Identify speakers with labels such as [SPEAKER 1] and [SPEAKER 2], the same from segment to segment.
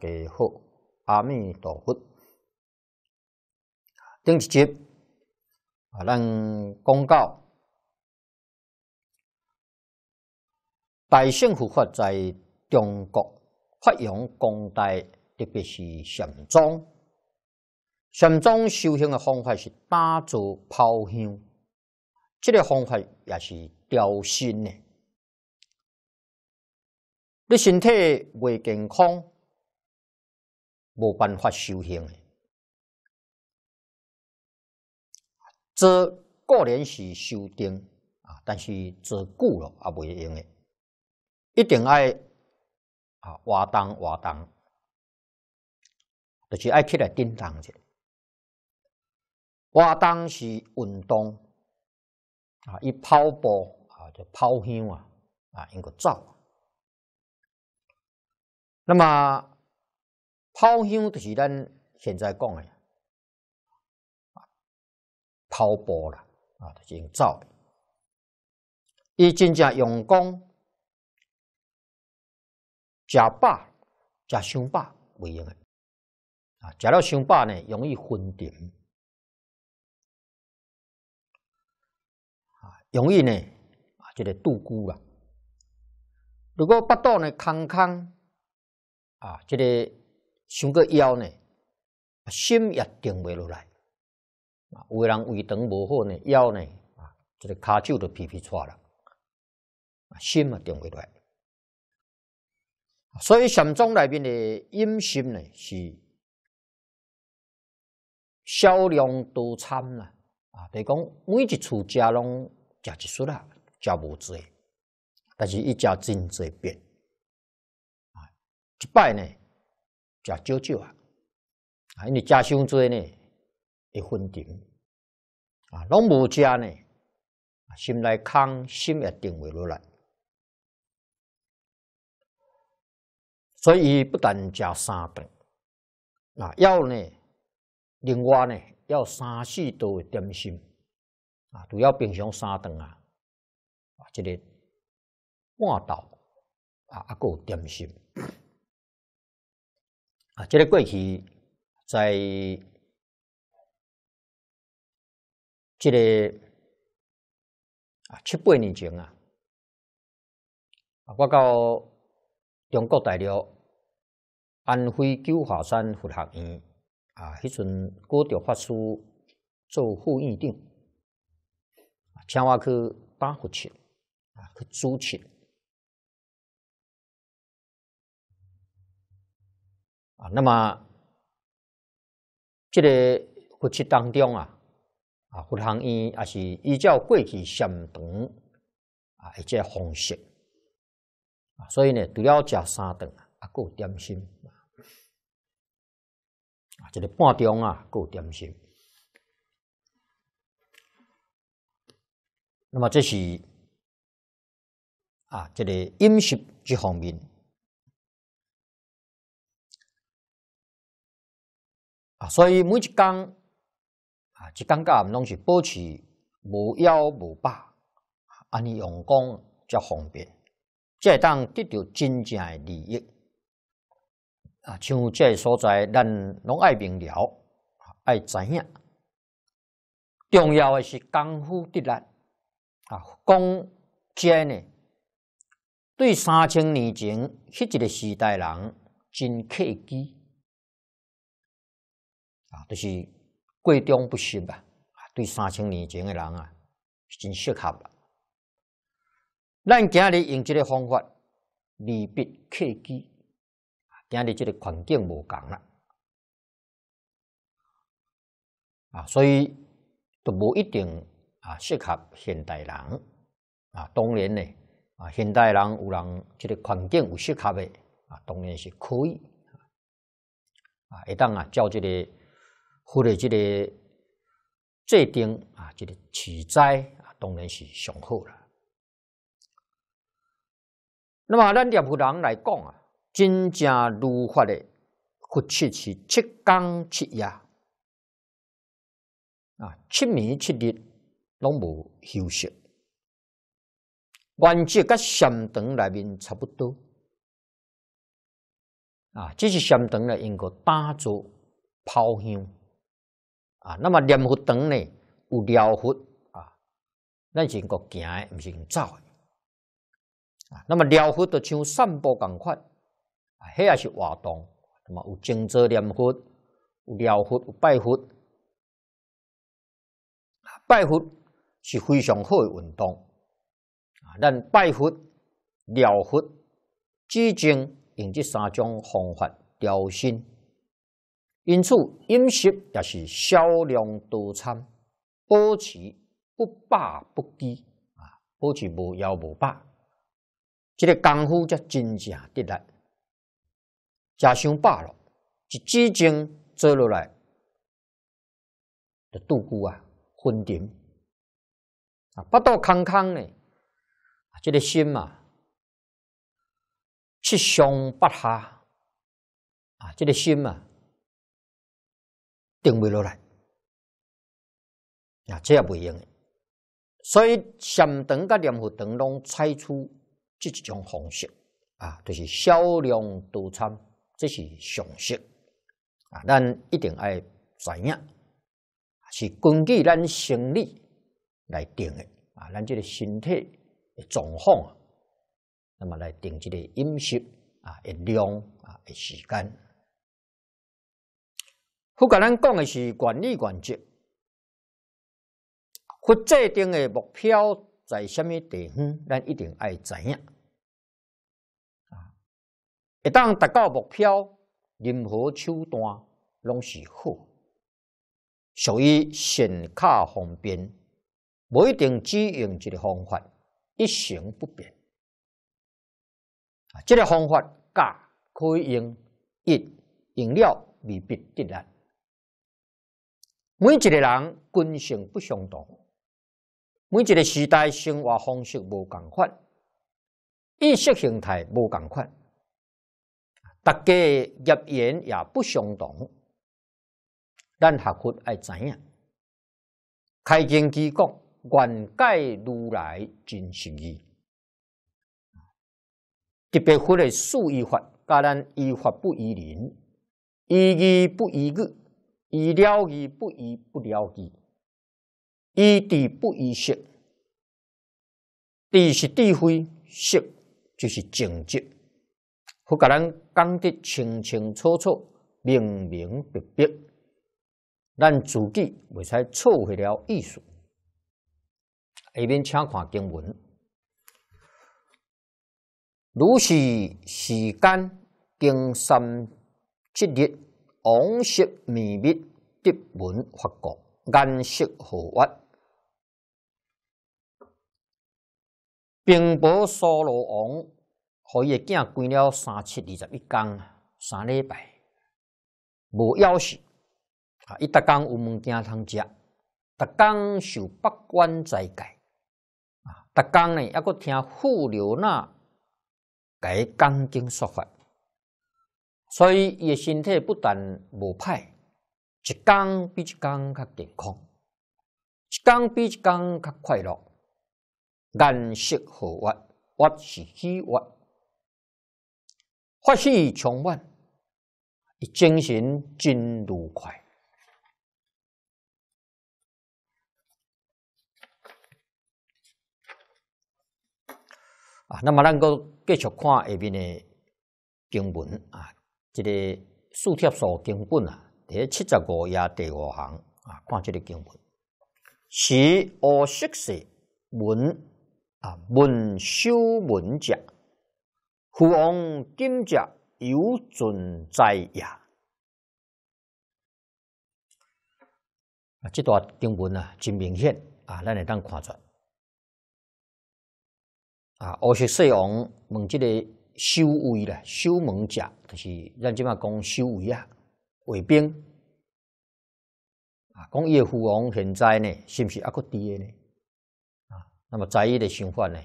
[SPEAKER 1] 给好，阿弥陀佛。顶一节啊，咱公告大乘佛法在中国发扬光大，特别是禅宗。禅宗修行的方法是打坐、抛香，这个方法也是调心的。你身体未健康？冇办法修行嘅，这固然是修定啊，但是这久了也未用的，一定爱啊挖洞挖洞，就是爱起来叮当者，活动是运动啊，一跑步啊就跑香啊啊，应个做。那么。炮香就是咱现在讲的啊，跑啦啊，就是走。一真正用功，加饱加凶饱为用的啊，加了凶饱呢，容易昏沉啊，容易呢啊，就得度孤啦。如果不道呢，空空啊，这个。想个腰呢，心也定不下来。啊，有胃人胃肠无好呢，腰呢啊，这个脚手都皮皮差了。啊，心也定不下来。所以禅宗那边的阴心呢，是销量多餐嘛。啊，比如讲，每一处家拢家一衰啦，食无济，但是一家真济一啊，一拜呢。食少少啊，啊，因为食伤多呢，会昏沉啊，拢无食呢，啊，心内空，心也定未落来，所以不但食三顿，啊，要呢，另外呢，要三四多点心啊，主要平常三顿啊，啊，今日半道啊，一有点心。啊，记个过去，在即个啊七八年前啊，啊，我到中国大陆安徽九华山佛学院啊，迄阵高调法师做副院长，请我去打佛七啊，去主持。啊，那么这个佛七当中啊，啊佛堂因也是依照过去相同啊一些方式啊，所以呢，除了食三顿啊，啊有点心啊，这个半钟啊有点心。那么这是啊，这个饮食这方面。啊，所以每一工啊，只工价拢是保持无忧无八，安尼用功才方便，才当得到真正的利益。啊，像个所在，咱拢爱明了，爱知影。重要的是功夫得来，啊，即个呢？对三千年前迄一个时代人，真客气。啊，就是贵中不俗啊！对三千年前的人啊，是真适合。咱今日用这个方法，利弊克机。今日这个环境无同啦，啊，所以都无一定啊，适合现代人啊。当然呢，啊，现代人有人这个环境有适合的啊，当然是可以啊。一旦啊，叫这个。或者这个最顶啊，这个起灾啊，当然是上好了。那么咱念佛人来讲啊，真正如法的佛七是七干七夜啊，七眠七日拢无休息。环境跟山堂内面差不多啊，这是山堂呢，应该打坐抛香。啊，那么念佛堂呢，有疗佛啊，咱是用行的，不是用走的啊。那么疗佛就像散步咁快，遐也是活动。那么有静坐念佛，有疗佛，有拜佛。拜佛是非常好的运动啊，咱拜佛、疗佛，始终用这三种方法调心。因此，饮食也是少量多餐，保持不饱不饥啊，保持无枵无饱，这个功夫才真正得来。食伤饱了，一之间坐落来，就肚鼓啊，昏沉啊，不道康康呢？这个心啊，七上八下啊，这个心啊。定位落来啊，这也不的。所以，咸糖甲任何糖拢采取即种方式啊，就是少量多餐，这是常识啊。咱一定要知影，是根据咱生理来定的啊。咱这个身体的状况，那么来定这个饮食啊，一量啊，一时间。福建咱讲的是管理原则，或制定的目标在什么地方，咱一定爱影。啊，一旦达到目标，任何手段拢是好。属于显卡方便，不一定只用一个方法，一成不变。啊，这个方法甲可以用一用了未必得来。每一个人根性不相同，每一个时代生活方式无共款，意识形态无共款，大家业缘也不相同。咱学佛要知影，开经机构愿解如来真善义，特别佛的四依法，甲咱依法不依人，依义不依语。以了义不以不了义，以地不以色。地是智慧，色就是境界。佛甲人讲得清清楚楚、明明白白，咱自己袂使错会了意思。下面请看经文：如是时间，经三七日。黄色秘密德文法国颜色何物？冰雹苏罗王，他的囝关了三七二十一天，三礼拜无钥匙啊！伊德刚有物件通食，德刚受八关斋戒啊！德呢要过听富留娜给金经说法。所以，伊身体不但无歹，一工比一工较健康，一工比一工较快乐，颜色好悦，我是喜欢，欢喜充满，伊精神真愉快啊！那么，咱个继续看下面的经文啊。这个竖帖数经本啊，第七十五页第五行啊，看这个经文，是二十是文啊，文修文甲，夫王今甲有准在也啊，这段经文啊，真明显啊，咱会当看出啊，二十六王问这个修威了，修门甲就是让即马讲修威啊，威兵啊，工业富翁现在呢，是不是还阁低个呢？啊，那么在伊的想法呢，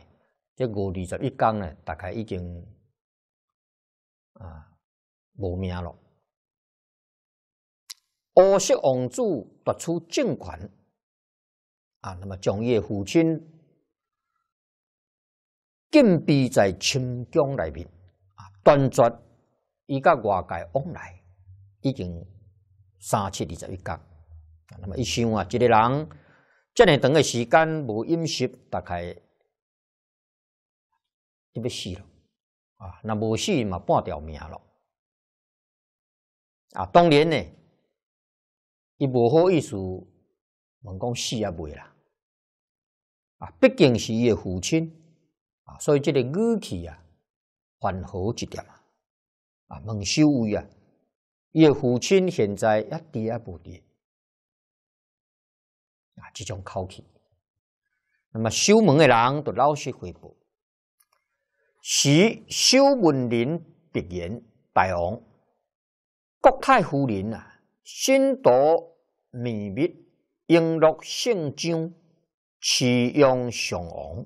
[SPEAKER 1] 这五二十一天呢，大概已经啊无名了。奥斯王子独出重款啊，那么将业父亲禁闭在新宫内面，啊，断绝伊甲外界往来，已经三七二十一甲。那么一想啊，一个人这么长的时间无饮食，大概就要死了啊。那无死嘛，半条命咯。啊，当然呢，伊无好意思，问讲死也未啦。啊，毕竟是伊的父亲。所以这个语气啊，还好一点啊。啊，问修为啊，伊的父亲现在一跌也不跌，啊，这种口气。那么修门的人都老实汇报，是修门人，必言大王国泰夫人啊，心多秘密，应珞圣经，持用上王。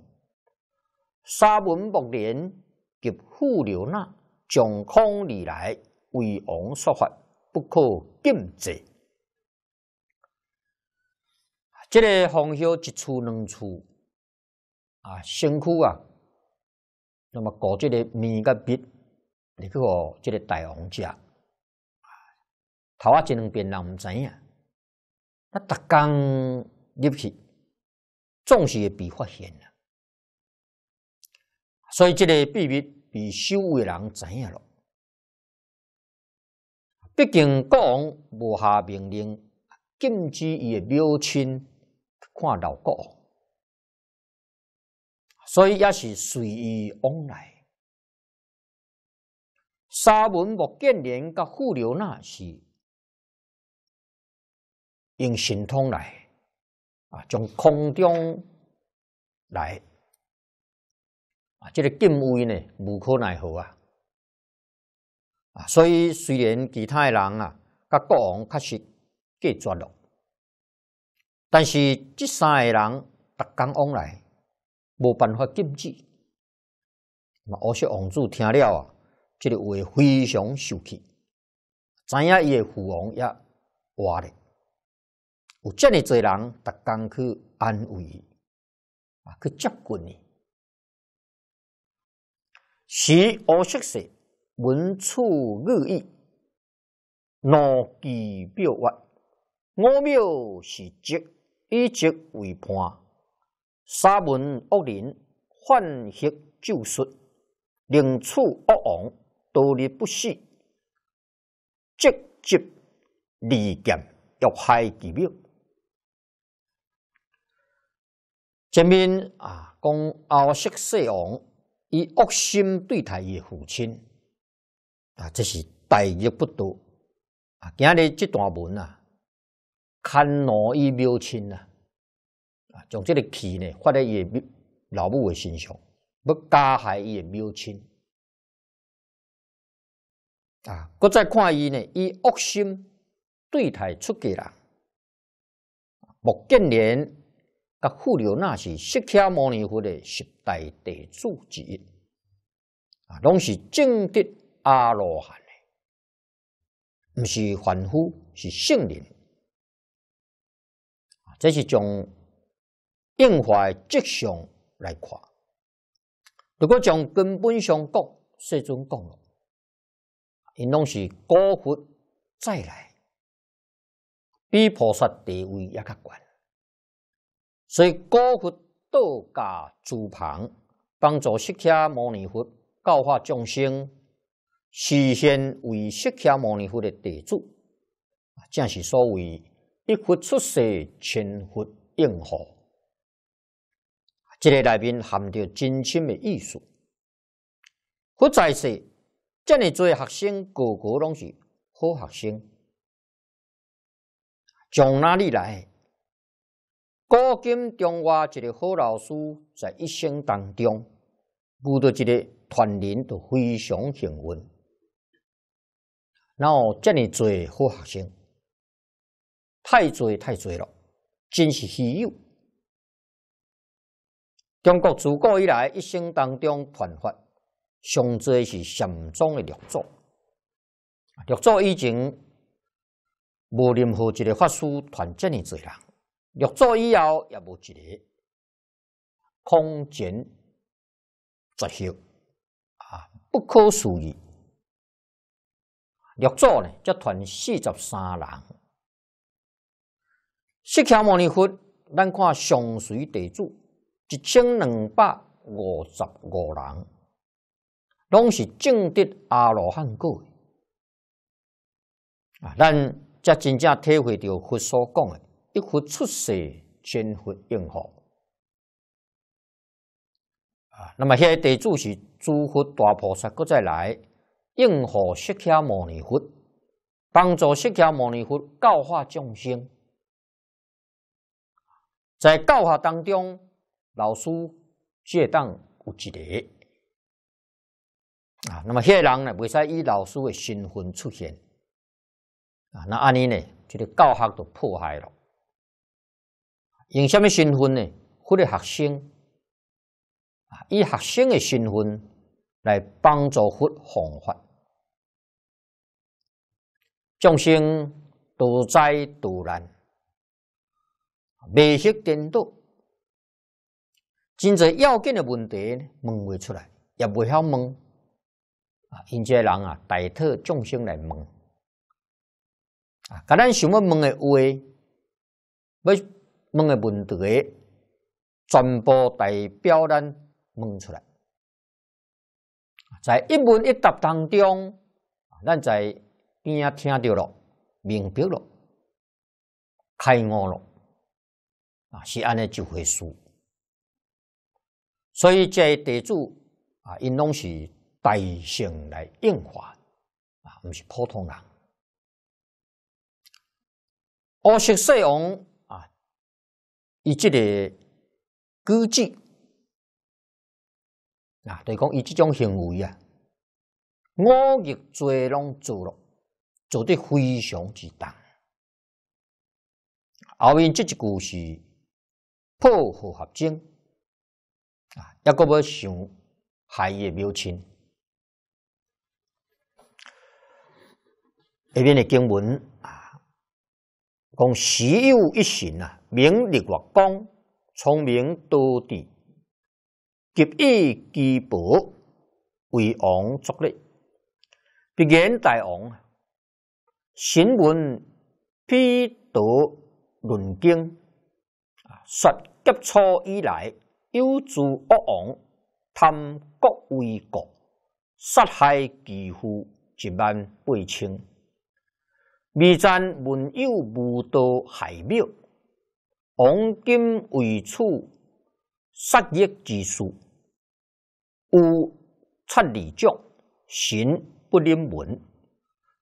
[SPEAKER 1] 沙文木莲及富留那从空而来为王说法，不可禁止。这个红袖一出两出，啊，辛苦啊！那么搞这个面个面，你去哦，这个大王家，头啊，这两边人唔知呀。那达刚入去，纵使也比发现。所以这个秘密被周围人知影了。毕竟国王无下命令禁止伊的表亲看到国，王，所以也是随意往来。沙文莫建廉甲富留那，是用神通来啊，从空中来。这个禁畏呢，无可奈何啊！啊，所以虽然其他的人啊，甲国王确实给抓了，但是这三个人逐天往来，无办法禁止。那乌色王子听了啊，这个话非常受气，怎样？伊的父王也哇嘞！有这么多人逐天去安慰啊，去接近你。时而识时，文处恶意，怒其表外，五庙是直，以直为判。三文恶人，犯邪救术，令处恶王，多力不息，积极利剑，欲害极妙。前面啊，讲傲学四王。以恶心对待伊父亲，啊，这是待遇不多，啊，今日这段文啊，看恼伊母亲呐，啊，将这个气呢发在伊老母诶身上，要加害伊母亲，啊，搁再看伊呢，以恶心对待出家人，穆建连甲富留那是释迦牟尼佛的十。大地主之一啊，拢是正的阿罗汉的，唔是凡夫，是圣人这是从应的迹象来看，如果从根本上讲，世尊讲了，因拢是高福再来，比菩萨地位也较高，所以高福。道家诸旁帮助释迦牟尼佛教化众生，实现为释迦牟尼佛的弟子，正是所谓一佛出世，千佛应化。这里内面含着真深的艺术，佛在世，这么多学生，个个拢是好学生，从哪里来？古今中外，一个好老师在一生当中，遇到一个团人，都非常幸运。然后这么侪好学生，太多太多了，真是稀有。中国自古以来，一生当中团法上侪是禅宗的六祖。六祖以前无任何一个法师传这么侪人。六座以后也无一个空前绝后啊，不可思议。六座呢，则团四十三人。释迦牟尼佛，咱看上水地主一千二百五十五人，拢是正得阿罗汉果的啊，咱才真正体会到佛所讲的。一佛出世，千佛应佛。啊！那么现在地主是诸佛大菩萨搁再来应佛释迦牟尼佛，帮助释迦牟尼佛教化众生。在教化当中，老师适当有一个啊！那么个人呢，袂使以老师的身份出现啊？那安尼呢，即个教学就破坏了。用什么身份呢？佛的学生啊，以学生的身份来帮助佛弘法，众生多灾多难，未识颠倒，真侪要紧的问题问未出来，也未晓问啊！有些人啊，代替众生来问啊，咱想要问的话，要问个问题，全部代表咱问出来，在一问一答当中，咱在边啊听到了，明白了，开悟了啊，是安尼就会输。所以在地主啊，因拢是大圣来应化啊，毋是普通人。我是释翁。以即个举止啊，对讲以即种行为啊，恶意作拢做了，做得非常之重。后面即一句是破釜合金啊，一个要想海月妙亲。下面的经文啊，讲时有一行啊。名利月光，聪明多智，及以欺薄，为王作力。毕竟大王，行文批读论经啊，说及初以来，有诸恶王贪国为国，杀害其父一万八千，未战文友无道害庙。黄金为处杀业之术，有七里种，行不临门，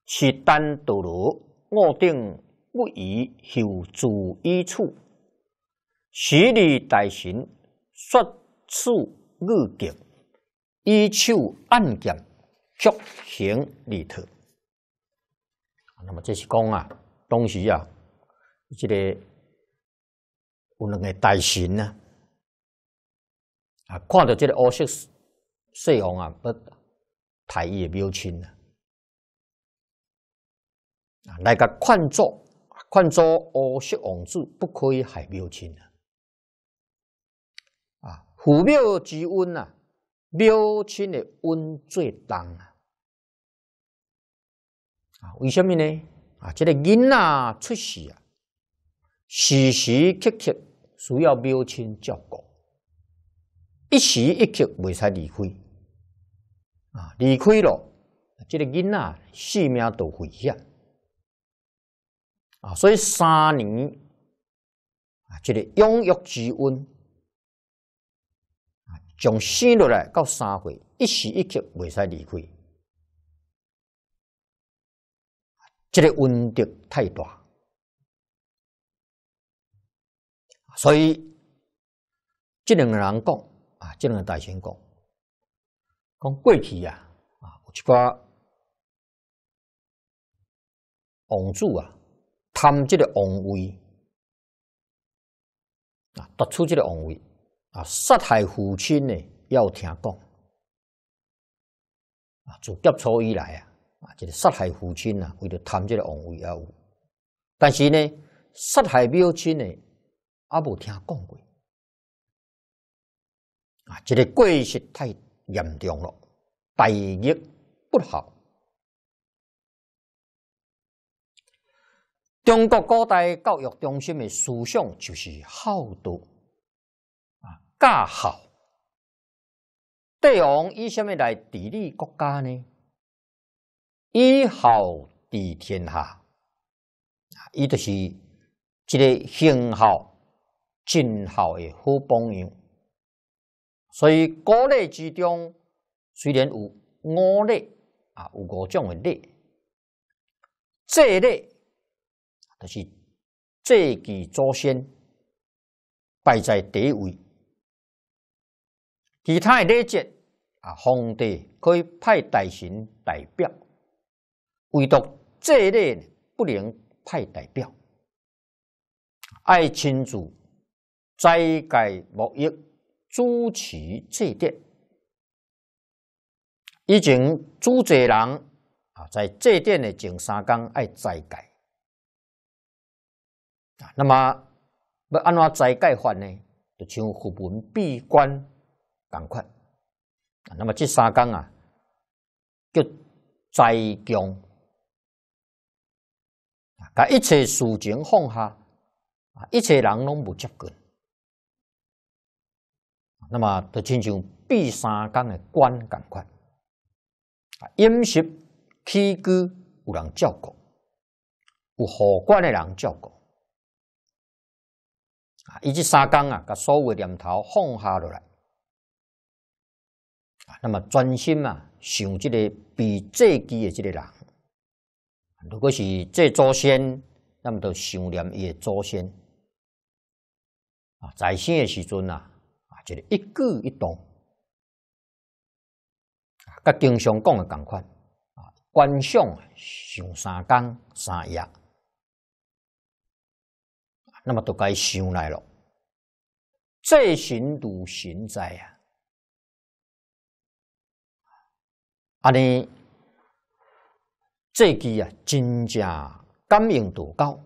[SPEAKER 1] 是单堕落，我定不以修主一处，使汝大神，率处恶极，以手按剑，却行而退。那么这是讲啊，当时啊，这个。有两个大神啊！啊，看到这个乌色色王啊，不太易秒清啊！啊，那个看作看作乌色王子不可以害庙亲啊！啊，虎庙气温啊，庙亲的温最大。啊！啊，为什么呢？啊，这个囡仔出世啊，时时刻刻。需要标清照顾，一时一刻未使离开啊！离开了，这个人啊，性命都危险啊！所以三年啊，这个养育之恩啊，从生下来到三岁，一时一刻未使离开，这个温度太大。所以，这两个人讲啊，这两个大臣讲，讲过去啊，啊，有寡王子啊，贪这个王位啊，夺取这个王位啊，杀害父亲呢，要听讲啊，自结初以来啊，啊，就个杀害父亲啊，为了贪这个王位而，但是呢，杀害表亲呢。阿无听讲过，啊，这个过失太严重了，大逆不好。中国古代教育中心的思想就是孝道，啊，教孝。帝王以什么来治理国家呢？以孝治天下，啊，伊就是一个行孝。尽好的好榜样，所以国例之中，虽然有五类啊，有五种的类，这类都是最祭祖先摆在第一位。其他的礼节啊，皇帝可以派大臣代表，唯独这类不能派代表，爱亲自斋戒沐浴，主持祭奠。以前主持人啊，在祭奠的前三天爱斋戒啊。那么要安怎斋戒法呢？就像佛门闭关咁快。那么这三天啊，叫斋姜啊，把一切事情放下啊，一切人拢不接近。那么，就亲像闭三更的关赶快啊，饮食起居有人照顾，有护关的人照顾啊，以及三更啊，把所有念头放下落来那么专心啊，想这个比这机的这个人，如果是这祖先，那么就想念也祖先。啊，在仙的时尊就是一举一动啊，甲经常讲的同款啊，观想啊，想三江三夜，那么都该想来了，这行如行在呀，啊尼这期啊，真正感应度高，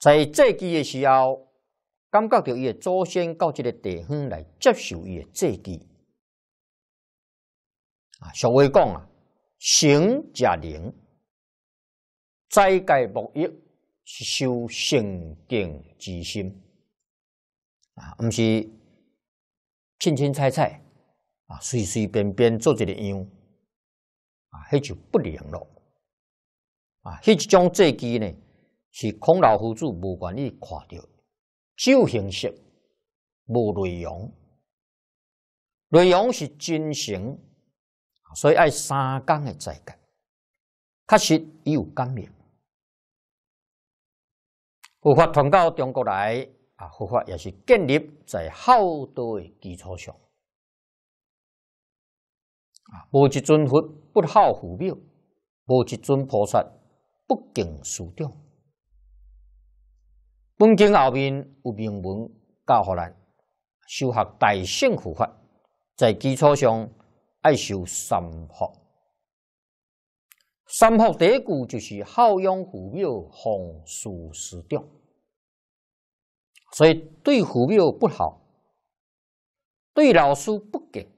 [SPEAKER 1] 在这期的时候。感觉到伊祖先到这个地方来接受伊的祭机，啊，俗话讲啊，行者灵，在家不是修圣定之心，啊，唔是清清菜菜，啊，随随便便做一个样，啊，迄就不灵咯，啊，迄种祭机呢，是孔老夫子无管你看到。旧形式无内容，内容是真神，所以爱三纲的在格，确实有感应。佛法传到中国来啊，佛法也是建立在好多的基础上啊，无一尊佛不好护庙，无一尊菩萨不敬师长。本经后面有名文教互咱修学大乘佛法，在基础上爱修三福。三福第一句就是好养父母，奉事师长。所以对父母不好，对老师不敬，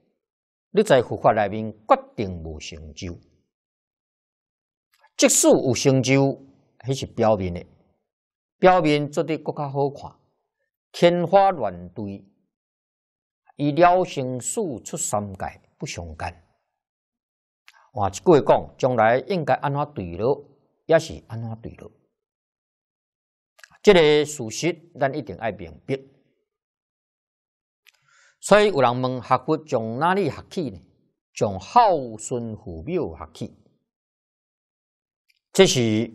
[SPEAKER 1] 你在佛法内面决定无成就。即使有成就，还是表面的。表面做得更加好看，天花乱坠，以了生死出三界不相干。换一句话讲，将来应该安怎对了，也是安怎对了。这个事实咱一定爱辨别。所以有人问，学佛从哪里学起呢？从孝顺父母学起。这是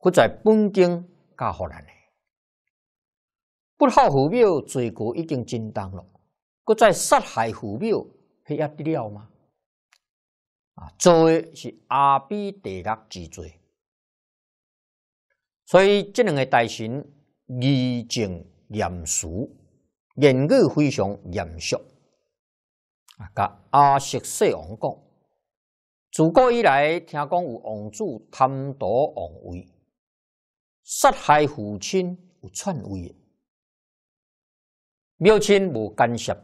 [SPEAKER 1] 佛在本经。加好南的，不孝父母，罪过已经尽当了，再杀害父母，还压得了吗？啊，罪是阿比地狱之罪。所以这两个大神义正言肃，言语非常严肃。啊，跟阿史舍王讲，自古以来，听讲有王子贪夺王位。杀害父亲有篡位，母亲无干涉，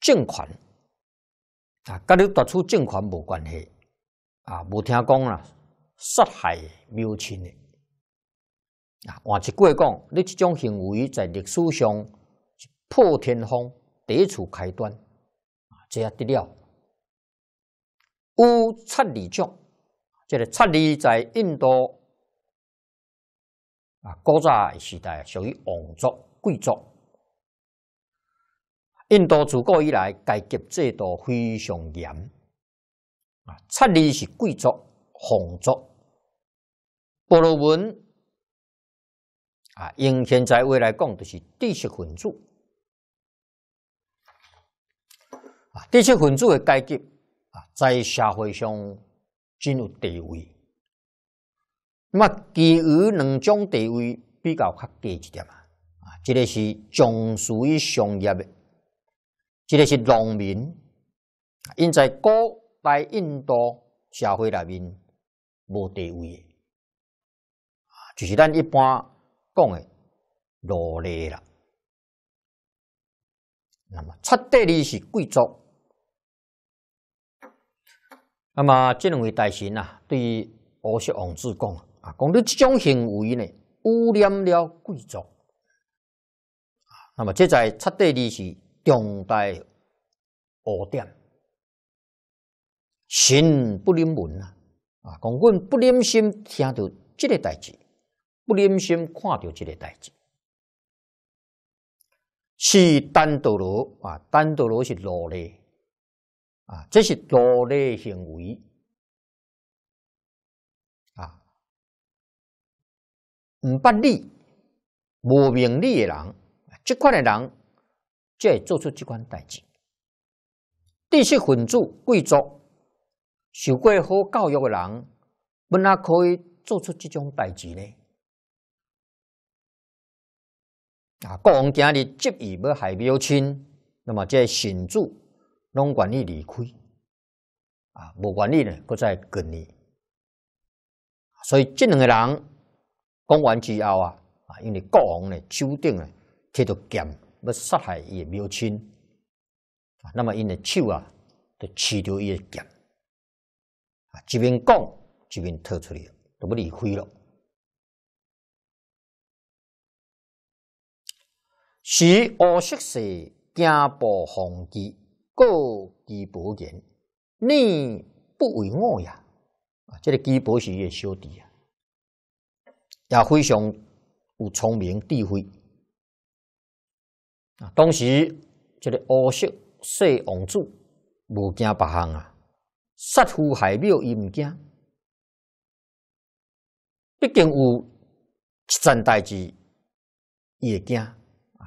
[SPEAKER 1] 政款啊，跟你独出政款无关系啊，无听讲啦，杀害母亲的啊，换一话讲，你这种行为在历史上破天荒第一次开端啊，这也得了。乌七里奖，这个七里在印度。啊，古早时代属于王族、贵族。印度自古以来阶级制度非常严。啊，差里是贵族、皇族、波罗门。啊，用现在未来讲就是知识分子。啊，地势分子的阶级啊，在社会上真有地位。那么，其余两种地位比较较低一点啊，啊，一个是从属于商业的，一个是农民，因在古代印度社会内面无地位的啊，就是咱一般讲的奴隶啦。那么，七地的是贵族。那么，这两位大臣呐，对于阿些王子讲。啊，讲你即种行为呢，污染了贵族那么这在差第二是重大污点，心不忍闻啊。啊，讲阮不忍心听到即个代志，不忍心看到即个代志，是单独罗啊，单独罗是罗列啊，这是罗列行为。毋发理、无名利嘅人，即款嘅人，就做出即款代志。知识分子、贵族，受过好教育嘅人，本来可以做出即种代志呢？啊，国王今日执意要害表亲，那么即神主拢愿意离开，啊，无愿意呢，搁再跟呢。所以即两个人。讲完之后啊，啊，因为国王呢，手顶呢，提着剑要杀害伊的苗亲，啊，那么因的手啊，就持着一剑，啊，这边讲，这边退出来，都不离开了。使吾昔时家暴荒基，故基不言，你不为我呀？啊，这个基薄是个小弟呀。也非常有聪明智慧啊！当时这个欧色小王子无惊别项啊，杀父害母伊毋惊，毕竟有代志之也惊啊，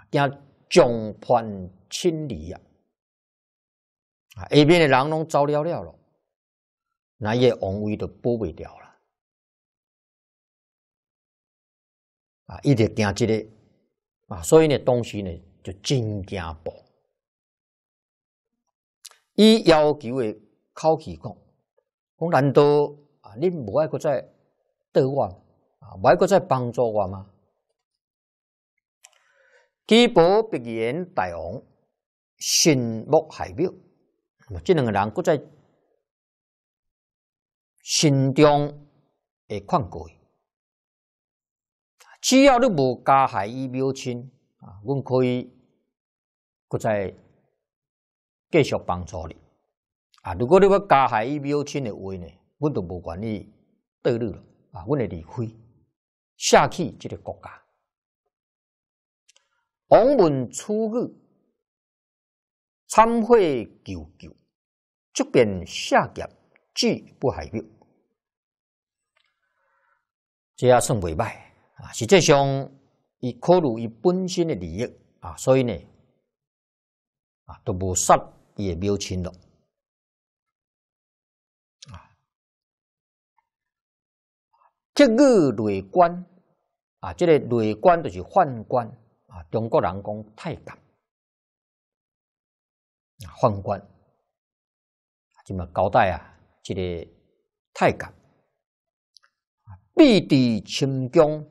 [SPEAKER 1] 惊众叛亲离啊。啊，下边的人拢走了了咯，那也王位都保不掉了。啊，一直惦这个啊，所以呢，当时呢就真惊怖。伊要求的口气讲：“讲难道啊，恁无爱搁在对我啊，无爱搁在帮助我吗？”基伯必言大王心目海表，这两个人搁在心中会看过。只要你无加害伊庙清啊，我可以再继续帮助你啊。如果你要加害伊庙清的话呢，我都不愿意待你了啊，我会离开下去这个国家。王文出日参会求救，这边下家拒不害庙，这下是违背。啊，实际上伊考虑伊本身的利益啊，所以呢，啊，都无杀也没有钱了。啊，这个内官啊，这个内官就是宦官啊，中国人讲太监宦官这么交代啊，这个太监必得清江。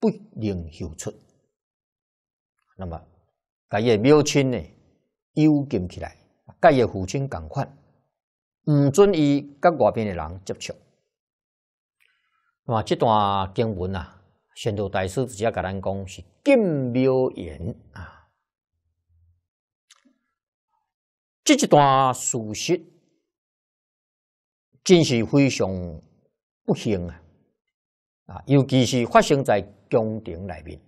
[SPEAKER 1] 不能秀出，那么介个母亲呢，幽禁起来；介个父亲，赶快唔准伊跟外边的人接触。啊，这段经文啊，宣读大师直接甲咱讲是禁庙言啊，这一段事实真是非常不幸啊。啊，尤其是发生在宫廷内面，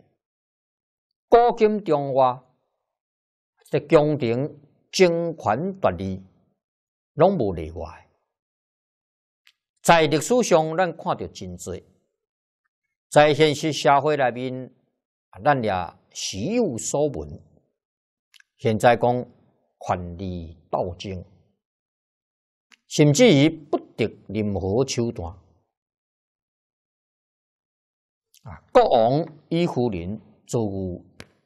[SPEAKER 1] 古今中外的宫廷争权夺利，拢无例外。在历史上，咱看到真多；在现实社会内面，咱也时有所闻。现在讲权力斗争，甚至于不择任何手段。啊，国王伊夫林做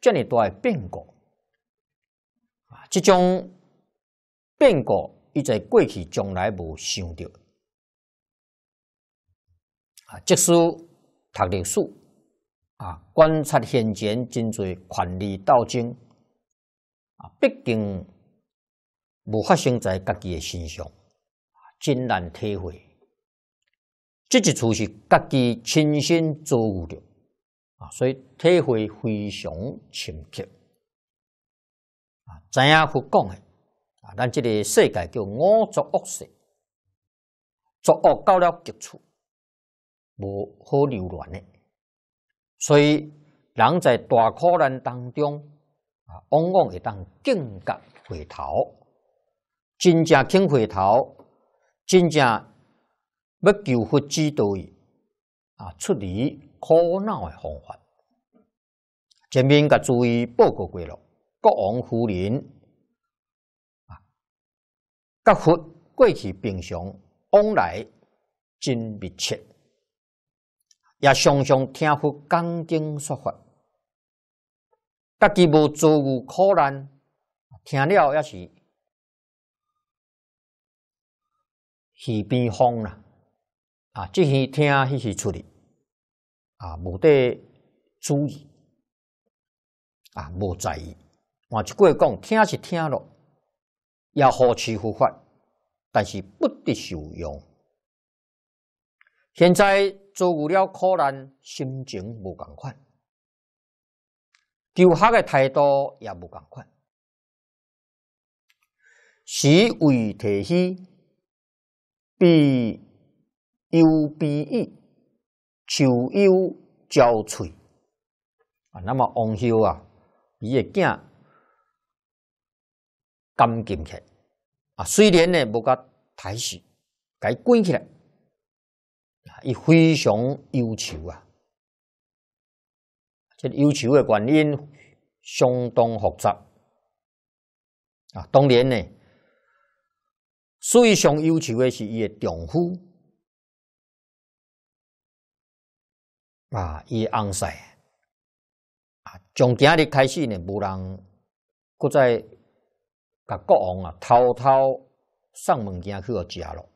[SPEAKER 1] 这里大的变故啊，这种变故伊在过去从来无想到啊，即使读历史啊，观察现前真侪权力斗争啊，毕竟无发生在家己的心上啊，难体会。这一处是自己亲身遭遇的啊，所以体会非常深刻啊。怎样佛讲的啊？咱这个世界叫恶作恶事，作恶到了极处，无好留恋的。所以人在大苦难当中啊，往往会旦境界回头，真正肯回头，真正。要求佛指导伊啊，处理苦恼的方法。前面甲注意报告过了，国王夫人啊，甲佛过去平常往来真密切，也常常听佛讲经说法。家己无遭遇苦难，听了也是耳边风啦。啊，即去听，迄去处理，啊，无得注意，啊，无在意。一句话讲，听是听了，也好去护法，但是不得受用。现在遭遇了苦难心情无共款，求学嘅态度也无共款，是为提希，必。忧鼻意，愁忧交瘁。啊！那么王修啊，伊个囝干紧起来，啊，虽然呢无甲抬起，改关起来啊，伊非常忧愁啊。这忧愁的原因相当复杂啊。当年呢，最上忧愁的是伊个丈夫。啊，伊昂塞啊，从今日开始呢，无人搁再甲国王啊偷偷送物件去互食咯。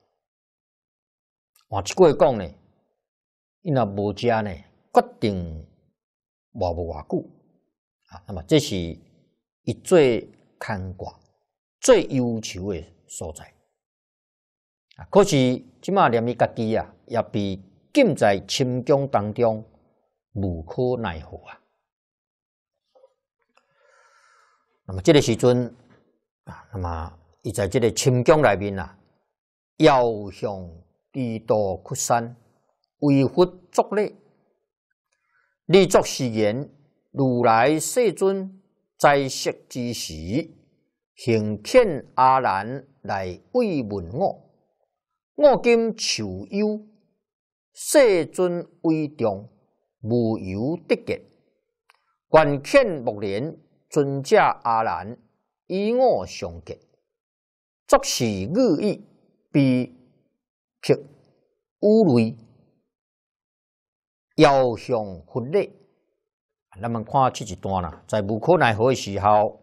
[SPEAKER 1] 换一句话讲呢，因若无食呢，决定无偌久啊。那么，这是一最牵挂、最忧愁诶所在啊。可是即码连伊家己啊，也比。浸在深江当中，无可奈何啊！那么这个时分啊，那么一在这个深江里面啊，要向地道扩散，为服作孽，立作誓言。如来世尊在世之时，行欠阿难来慰问我，我今求忧。世尊威重，无有得敌。观见木莲尊者阿难以我相见，作是恶意，彼却乌雷，遥相分离。那么看这一段啦，在无可奈何的时候，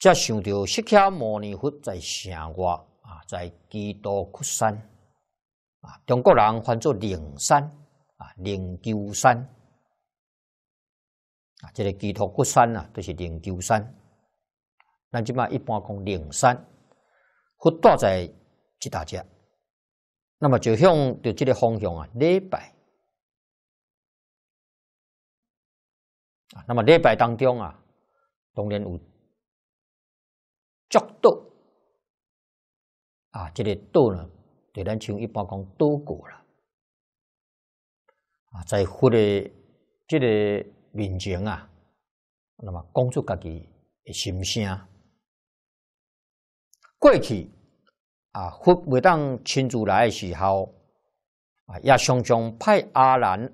[SPEAKER 1] 才想到释迦牟尼佛在城外啊，在基督苦山。啊，中国人翻作灵山啊，灵鹫山啊，这个鸡头骨山啊，都是灵鹫山。那起码一般讲灵山，佛大在吉大家。那么就向着这个方向啊，礼拜啊。那么礼拜当中啊，当然有脚斗啊，这个斗呢。咱像一般讲多过了啊，在福的这个面前啊，那么关注家己的心声。过去啊，福袂当亲自来的时候啊，亚兄兄派阿兰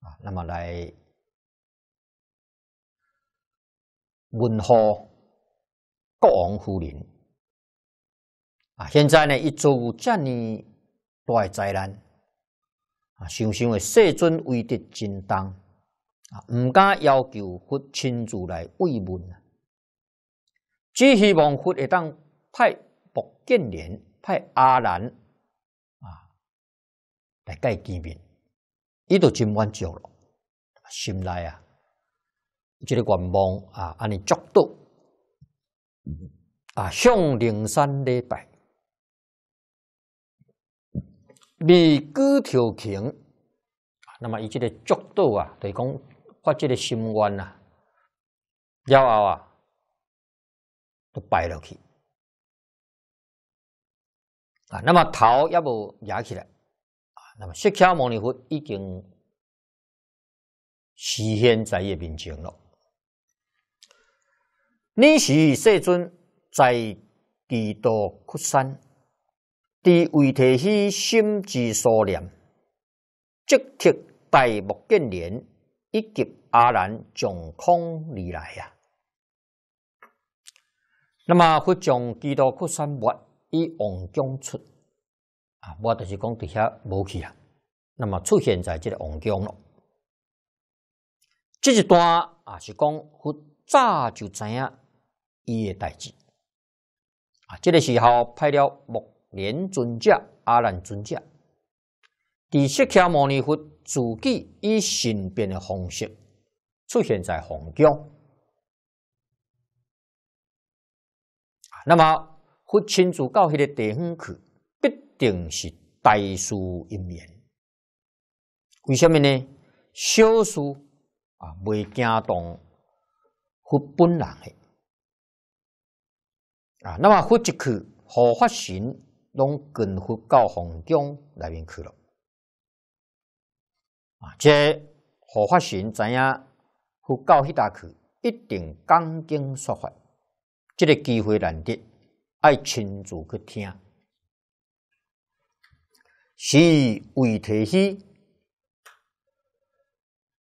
[SPEAKER 1] 啊，那么来问候国王夫人。啊，现在呢，一做有这么大的灾难啊，想想诶，世尊为德真当啊，唔敢要求佛亲自来慰问啊，只希望佛会当派薄建廉派阿兰啊来伊见面，伊都真满足了，心内啊，这个愿望啊，安尼足度啊，向灵山礼拜。味根条茎，那么伊这个角度啊，就讲发这个心愿啊，然后啊，就摆落去，啊，那么头也无芽起来，啊，那么释迦牟尼佛已经实现在你面前了。你是这尊在地大扩散。伫维提希心之所念，即刻带目建莲，以及阿兰从空而来啊。那么佛从基督扩散末以王宫出，啊，我就是讲底下无去啊。那么出现在即个王宫了，这一段啊是讲佛早就知影伊诶代志，啊，这个时候派了目。连尊者、阿难尊者，第七条摩尼佛自己以神变的方式出现在皇宫。啊，那么佛亲自到迄个地方去，必定是大事一面。为什么呢？小事啊，未惊动佛本人的啊。那么佛一去好法心。拢跟佛到皇宫内面去了啊！这护法神知影佛到迄搭去，一定讲经说法，这个机会难得，爱亲自去听。是为提希，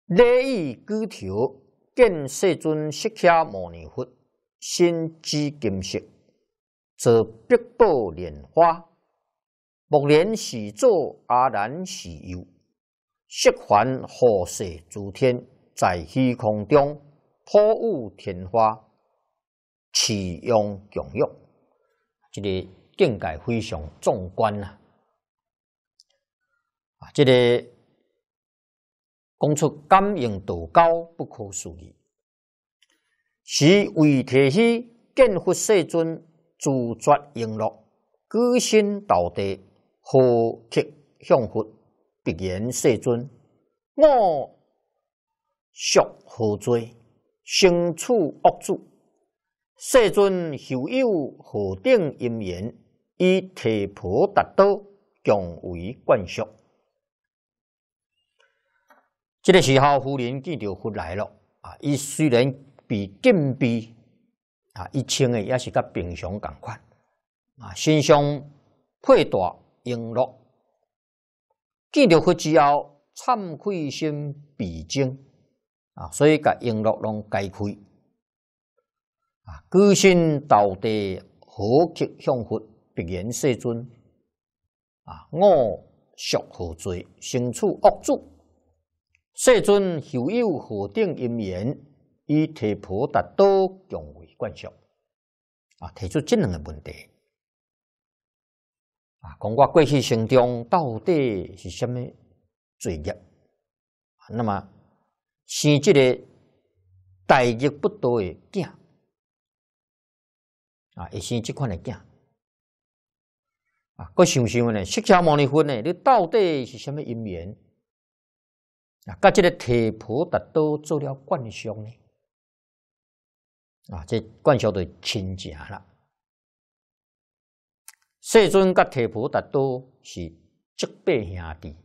[SPEAKER 1] 礼益举调，见世尊释迦牟尼佛，心知金色。是碧波莲花，木莲是左，阿然是右，释凡护世诸天在虚空中普物天花，慈用供养，这个境界非常壮观啊，这个讲出感应度高不可数议。是为提衣见佛世尊。自觉应乐，居心道德，何其向佛？必然世尊，我属何罪？生处恶主，世尊修有何定因缘，以提婆达多降为灌宿？这个时候，夫人见着佛来了啊！伊虽然比禁闭。啊，一清诶也是甲平常同款啊，身上佩大，璎珞，见着佛之后忏悔心必精啊，所以甲璎珞拢解开啊，居心道地，何其幸福！必然世尊啊，我属何罪，生处恶主。世尊修有何等因缘，以提婆达多降惯相啊，提出这两个问题啊，讲我过去生中到底是什么罪业？那么现即的代劫不多的劫啊，也是这款的劫啊。我想想呢，释迦牟尼佛呢，你到底是什么因缘啊？跟这个铁婆达多做了惯相呢？啊，这灌输对亲情啦。世尊甲铁婆达多是结拜兄弟，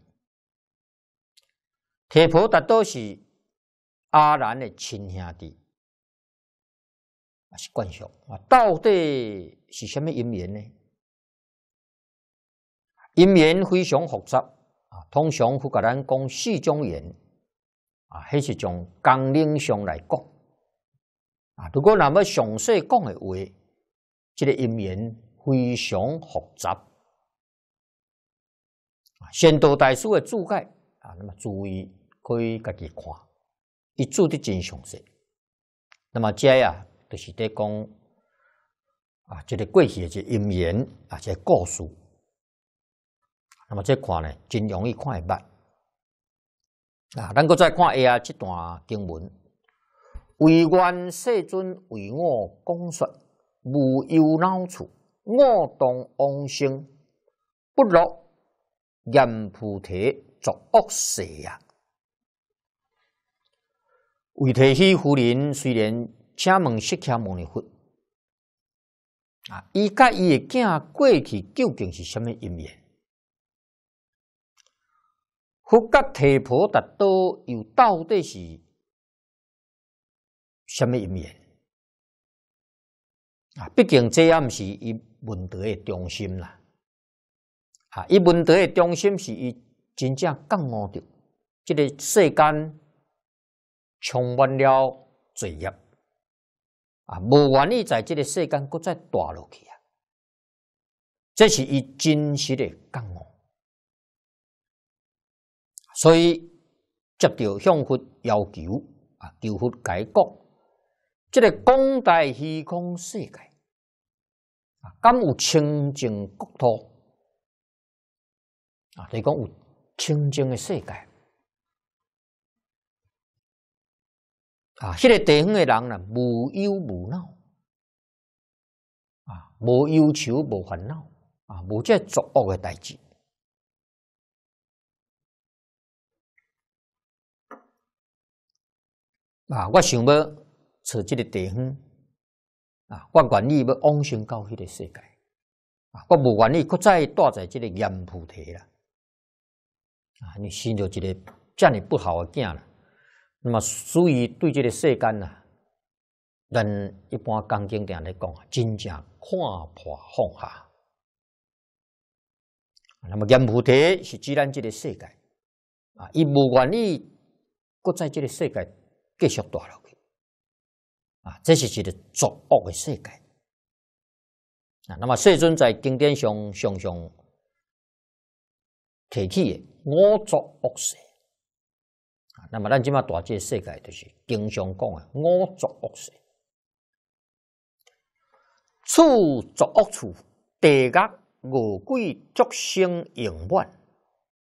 [SPEAKER 1] 铁婆达多是阿兰的亲兄弟，啊是灌输啊。到底是什么因缘呢？因缘非常复杂啊，通常佛家人讲四种缘啊，还是从纲领上来讲。啊，如果那么详细讲的话，这个音缘非常复杂。啊，先读大师的注解啊，那么注意可以自己看，一注的真相细。那么这呀就是在讲啊，这个过去这音缘啊这故事。那么这款呢，真容易看明白。啊，能够再看一下这段经文。为愿世尊为我共说，无忧恼处。我等往生，不若阎菩提作恶世呀。为提希夫人虽然请问释迦牟尼佛啊，伊甲伊诶囝过去究竟是虾米因缘？佛甲提婆达多又到底是？什么因缘啊？毕竟这也毋是伊文德的中心啦。啊，伊文德的中心是伊真正感悟着，即个世间充满了罪业啊，无愿意在即个世间搁再堕落去啊。这是伊真实的感悟，所以接到向佛要求啊，求佛解救。这个广大虚空世界啊，甘有清净国土啊，所以讲有清净的世界啊，喺个地方的人呢，无忧无恼啊，无忧愁，无烦恼啊，无这系作恶的代志啊，我想要。找这个地方啊，我愿意要往生到这个世界啊，我无愿意搁再待在这个阎浮提啦啊！你生到一个这样不好的囝啦，那么所以对这个世间呐，人一般讲经典来讲真正看破放下。那么阎浮提是指咱这个世界啊，伊无愿意搁在这个世界继续待了。啊，这是一个作恶的世界啊。那么世尊在经典上常常提起的我作恶事啊。那么咱今嘛大这世界就是经常讲的我作恶事，处作恶处，地狱无鬼作生永伴，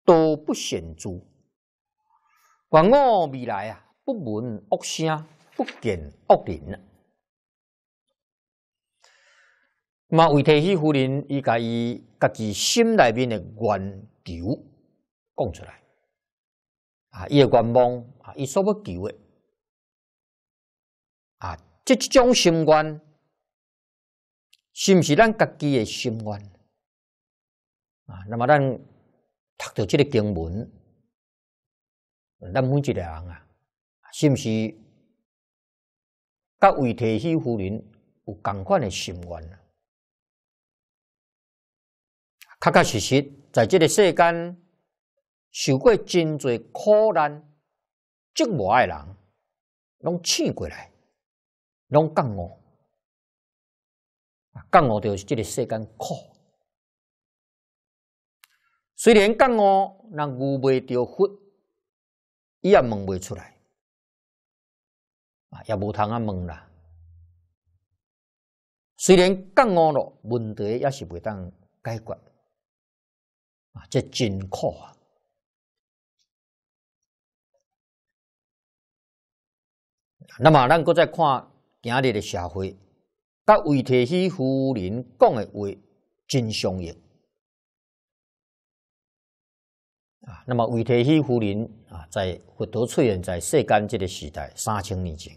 [SPEAKER 1] 都不显诸。凡我未来啊，不闻恶声。不减恶念啊。那维提希夫人以介以家己心内面的观求讲出来，啊，伊一愿望啊，伊所么求的，啊，这几种心愿是毋是咱家己的心愿啊，那么咱读到这个经文，咱每一个人啊，是毋是？他为太虚夫人有同款的心愿，确确实实，在这个世间受过真侪苦难折磨的人，拢醒过来，拢觉悟，觉悟就是这个世间苦。虽然觉悟，那悟未到佛，伊也问未出来。啊，也无通啊问啦。虽然讲温了，问题也是袂当解决啊，这真苦啊。那么，咱再看今日的社会，甲魏铁西夫人讲的话真相应。啊，那么韦特西夫人啊，在佛陀出现在世间这个时代，三千年前，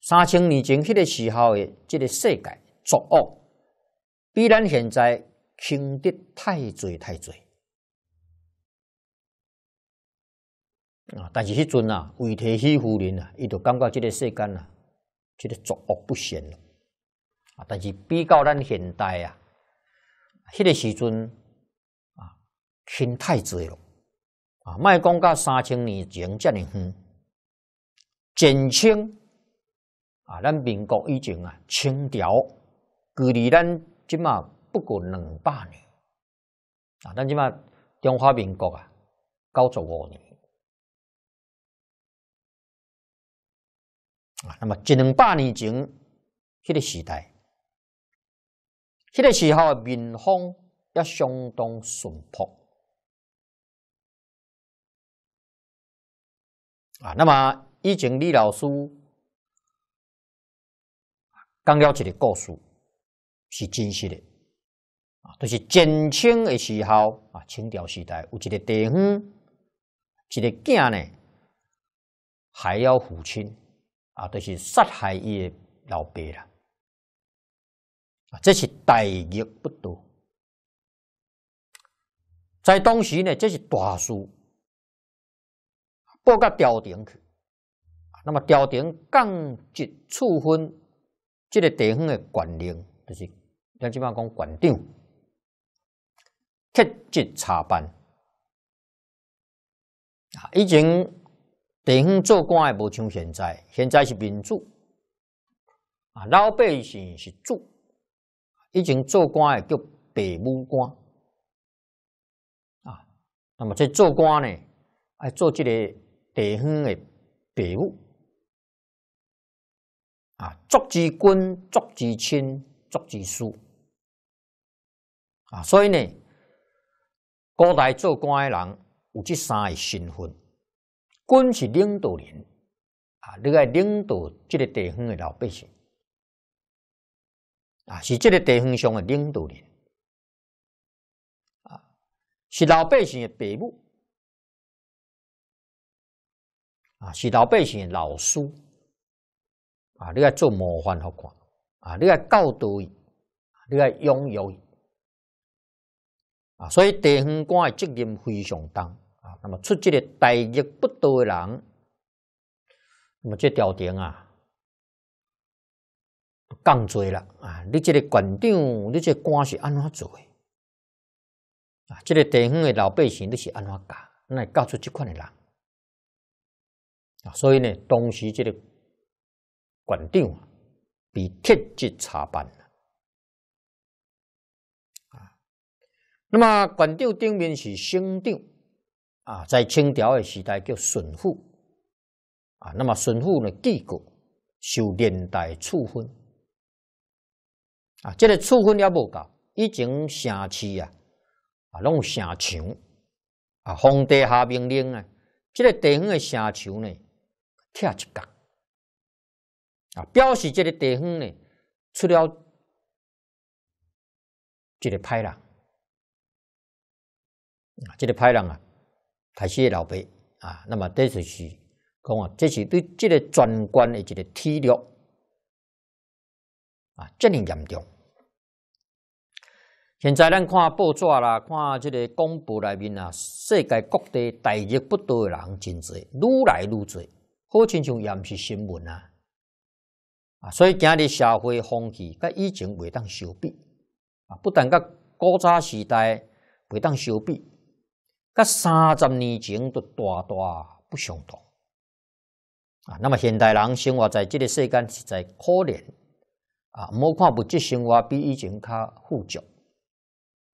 [SPEAKER 1] 三千年前迄个时候的这个世界作恶，比咱现在轻得太侪太侪。啊，但是迄阵啊，韦特西夫人啊，伊就感觉这个世间啊，这个作恶不鲜了。啊，但是比较咱现代啊，迄个时阵啊，轻太侪了。啊，卖讲到三千年前这么远，简称啊，咱民国以前啊，清朝距离咱即嘛不过两百年啊，咱即嘛中华民国啊，高十五年啊，那么一两百年前，迄个时代，迄个时候民风要相当淳朴。啊，那么以前李老师讲了一个故事，是真实的啊，都是年清的时候啊，清朝时代有一个地方，一个囝呢，还要父亲啊，都是杀害伊个老伯了啊，这是待遇不多，在当时呢，这是大事。报到朝廷去，那么朝廷降级处分，这个地方的官僚就是，咱即般讲官长，特职查办。啊，以前地方做官的不像现在，现在是民主，啊，老百姓是主。以前做官的叫白母官，啊，那么这做官呢，啊，做这个。地方的百物啊，足之君，足之亲，足之师啊。所以呢，古代做官的人有这三个身份：，君是领导人啊，你在领导这个地方的老百姓啊，是这个地方上的领导人啊，是老百姓的百母。啊，是老百姓的老师啊！你要做模范好看啊！你要教导伊，你要拥有伊啊！所以地方官的责任非常重啊！那么出这个待遇不多的人，那么这条丁啊，降罪了啊！你这个县长，你这官是安怎做？啊，这个地方的老百姓你是安怎教？来教出这款的人。啊，所以呢，当时这个馆长被铁籍查办了啊。那么馆长顶面是省长啊，在清朝的时代叫孙傅啊。那么孙傅呢，帝国受连带处分啊。这个处分也无够，以前城市啊啊弄城墙啊，皇帝下命令啊，这个地方的城墙呢？铁一钢啊！表示这个地方呢，出了这个歹人啊，这个歹人啊，台系老爸啊。那么这就是讲啊，这是对这个专官的一个体疗啊，这么严重。现在咱看报纸啦，看这个广播里面啊，世界各地待遇不多的人真多，愈来愈多。好亲像也毋是新闻啊！啊，所以今日社会风气甲以前袂当相比啊，不但甲古早时代袂当相比，甲三十年前都大大不相同啊。那么现代人生活在这个世间实在可怜啊！莫看物质生活比以前较富足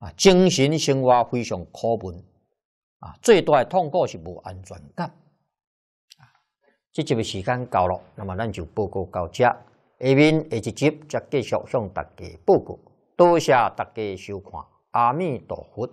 [SPEAKER 1] 啊，精神生活非常苦闷啊，最大的痛苦是无安全感。这一集时间到了，那么咱就报告到这，下面下一集再继续向大家报告。多谢大家收看，阿弥陀佛。